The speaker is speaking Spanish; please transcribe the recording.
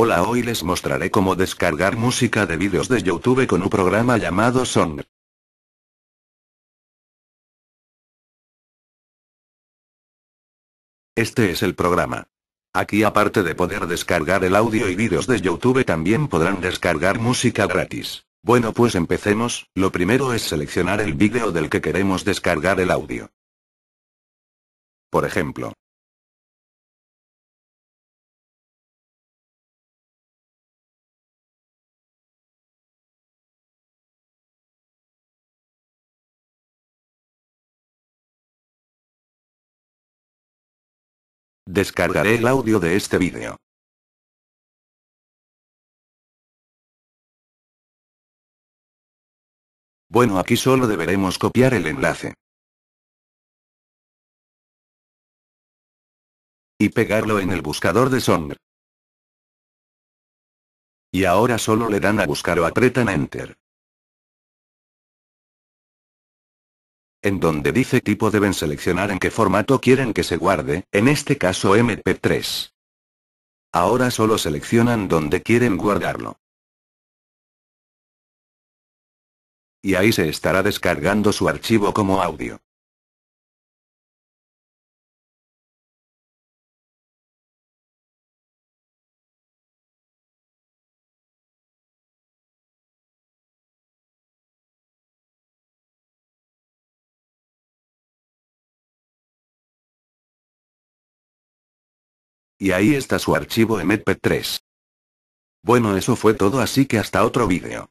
Hola hoy les mostraré cómo descargar música de vídeos de YouTube con un programa llamado Song. Este es el programa. Aquí aparte de poder descargar el audio y vídeos de YouTube también podrán descargar música gratis. Bueno pues empecemos, lo primero es seleccionar el vídeo del que queremos descargar el audio. Por ejemplo, Descargaré el audio de este vídeo. Bueno aquí solo deberemos copiar el enlace. Y pegarlo en el buscador de Song. Y ahora solo le dan a buscar o apretan Enter. en donde dice tipo deben seleccionar en qué formato quieren que se guarde, en este caso MP3. Ahora solo seleccionan donde quieren guardarlo. Y ahí se estará descargando su archivo como audio. Y ahí está su archivo MP3. E bueno eso fue todo así que hasta otro vídeo.